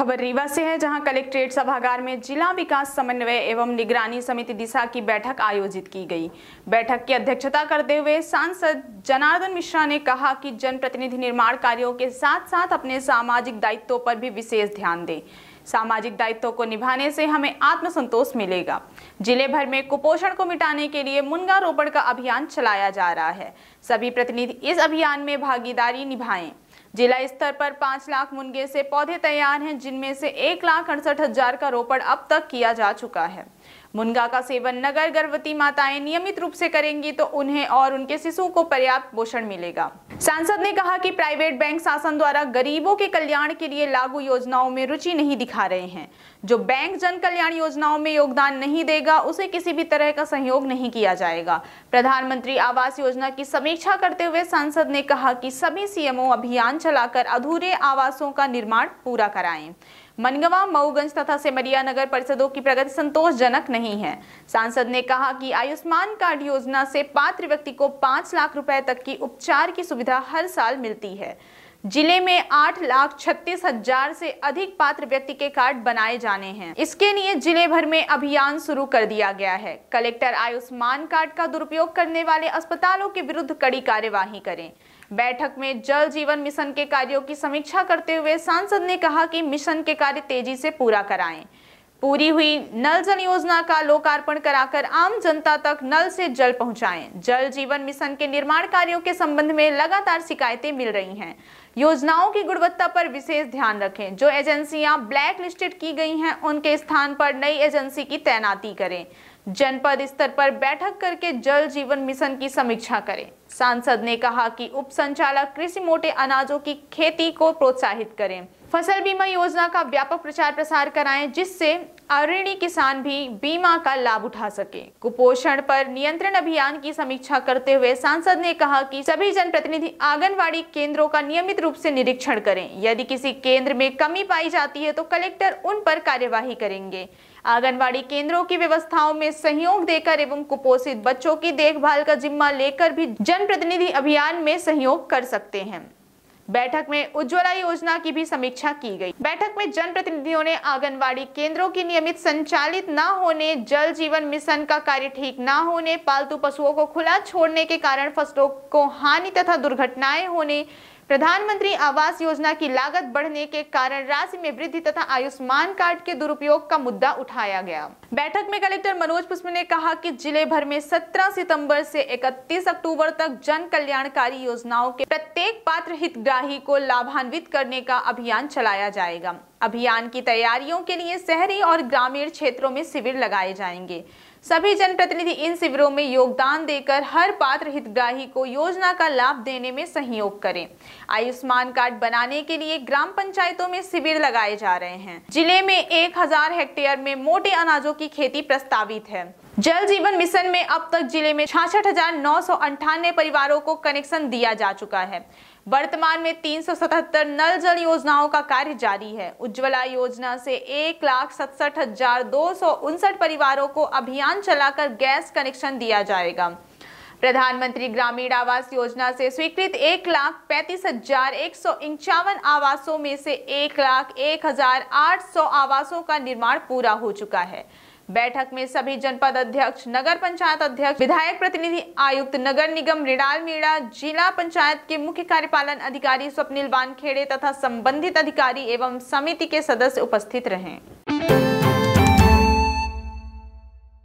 खबर रीवा से है जहां कलेक्ट्रेट सभागार में जिला विकास समन्वय एवं निगरानी समिति दिशा की बैठक आयोजित की गई बैठक की अध्यक्षता करते हुए सांसद जनार्दन मिश्रा ने कहा कि जनप्रतिनिधि निर्माण कार्यों के साथ साथ अपने सामाजिक दायित्वों पर भी विशेष ध्यान दें सामाजिक दायित्वों को निभाने से हमें आत्मसंतोष मिलेगा जिले भर में कुपोषण को मिटाने के लिए मुनगा रोपण का अभियान चलाया जा रहा है सभी प्रतिनिधि इस अभियान में भागीदारी निभाएं जिला स्तर पर पांच लाख मुनगे से पौधे तैयार हैं जिनमें से एक लाख अड़सठ हजार का रोपण अब तक किया जा चुका है मुनगा का सेवन नगर गर्भवती माताएं नियमित रूप से करेंगी तो उन्हें और उनके शिशु को पर्याप्त पोषण मिलेगा सांसद ने कहा कि प्राइवेट बैंक शासन द्वारा गरीबों के कल्याण के लिए लागू योजनाओं में रुचि नहीं दिखा रहे हैं जो बैंक जन कल्याण योजनाओं में योगदान नहीं देगा उसे किसी भी तरह का सहयोग नहीं किया जाएगा प्रधानमंत्री आवास योजना की समीक्षा करते हुए सांसद ने कहा कि सभी सीएमओ अभियान चलाकर अधूरे आवासों का निर्माण पूरा कराएं मनगवा मऊगंज तथा सेमरिया नगर परिषदों की प्रगति संतोषजनक नहीं है सांसद ने कहा कि आयुष्मान कार्ड योजना से पात्र व्यक्ति को पांच लाख रुपए तक की उपचार की सुविधा हर साल मिलती है जिले में आठ लाख छत्तीस हजार से अधिक पात्र व्यक्ति के कार्ड बनाए जाने हैं इसके लिए जिले भर में अभियान शुरू कर दिया गया है कलेक्टर आयुष्मान कार्ड का दुरुपयोग करने वाले अस्पतालों के विरुद्ध कड़ी कार्यवाही करें बैठक में जल जीवन मिशन के कार्यों की समीक्षा करते हुए सांसद ने कहा कि मिशन के कार्य तेजी से पूरा कराएं पूरी हुई नल जल योजना का लोकार्पण कराकर आम जनता तक नल से जल पहुंचाएं। जल जीवन मिशन के निर्माण कार्यों के संबंध में लगातार शिकायतें मिल रही हैं योजनाओं की गुणवत्ता पर विशेष ध्यान रखें जो एजेंसियां ब्लैक लिस्टेड की गई हैं उनके स्थान पर नई एजेंसी की तैनाती करें जनपद स्तर पर बैठक करके जल जीवन मिशन की समीक्षा करें सांसद ने कहा कि उप संचालक कृषि मोटे अनाजों की खेती को प्रोत्साहित करें फसल बीमा योजना का व्यापक प्रचार प्रसार कराएं जिससे अऋणी किसान भी बीमा का लाभ उठा सके कुपोषण पर नियंत्रण अभियान की समीक्षा करते हुए सांसद ने कहा कि सभी जनप्रतिनिधि आंगनवाड़ी केंद्रों का नियमित रूप से निरीक्षण करें यदि किसी केंद्र में कमी पाई जाती है तो कलेक्टर उन पर कार्यवाही करेंगे आंगनवाड़ी केंद्रों की व्यवस्थाओं में सहयोग देकर एवं कुपोषित बच्चों की देखभाल का जिम्मा लेकर भी जन जनप्रतिनिधि अभियान में सहयोग कर सकते हैं बैठक में उज्ज्वला योजना की भी समीक्षा की गई बैठक में जनप्रतिनिधियों ने आंगनबाड़ी केंद्रों की नियमित संचालित न होने जल जीवन मिशन का कार्य ठीक न होने पालतू पशुओं को खुला छोड़ने के कारण फसलों को हानि तथा दुर्घटनाएं होने प्रधानमंत्री आवास योजना की लागत बढ़ने के कारण राशि में वृद्धि तथा आयुष्मान कार्ड के दुरुपयोग का मुद्दा उठाया गया बैठक में कलेक्टर मनोज पुष्प ने कहा कि जिले भर में 17 सितंबर से 31 अक्टूबर तक जन कल्याणकारी योजनाओं के प्रत्येक पात्र हितग्राही को लाभान्वित करने का अभियान चलाया जाएगा अभियान की तैयारियों के लिए शहरी और ग्रामीण क्षेत्रों में शिविर लगाए जाएंगे सभी जनप्रतिनिधि इन शिविरों में योगदान देकर हर पात्र हितग्राही को योजना का लाभ देने में सहयोग करें आयुष्मान कार्ड बनाने के लिए ग्राम पंचायतों में शिविर लगाए जा रहे हैं जिले में 1000 हेक्टेयर में मोटे अनाजों की खेती प्रस्तावित है जल जीवन मिशन में अब तक जिले में छाछठ परिवारों को कनेक्शन दिया जा चुका है वर्तमान में 377 नल जल योजनाओं का कार्य जारी है उज्ज्वला योजना से एक लाख सड़सठ हजार दो सौ उनसठ परिवारों को अभियान चलाकर गैस कनेक्शन दिया जाएगा प्रधानमंत्री ग्रामीण आवास योजना से स्वीकृत एक लाख पैंतीस हजार एक सौ इक्यावन आवासों में से एक लाख एक हजार आठ सौ आवासों का निर्माण पूरा हो चुका है बैठक में सभी जनपद अध्यक्ष नगर पंचायत अध्यक्ष विधायक प्रतिनिधि आयुक्त नगर निगम रिडाल मीणा जिला पंचायत के मुख्य कार्यपालन अधिकारी स्वप्निल वानखेड़े तथा संबंधित अधिकारी एवं समिति के सदस्य उपस्थित रहे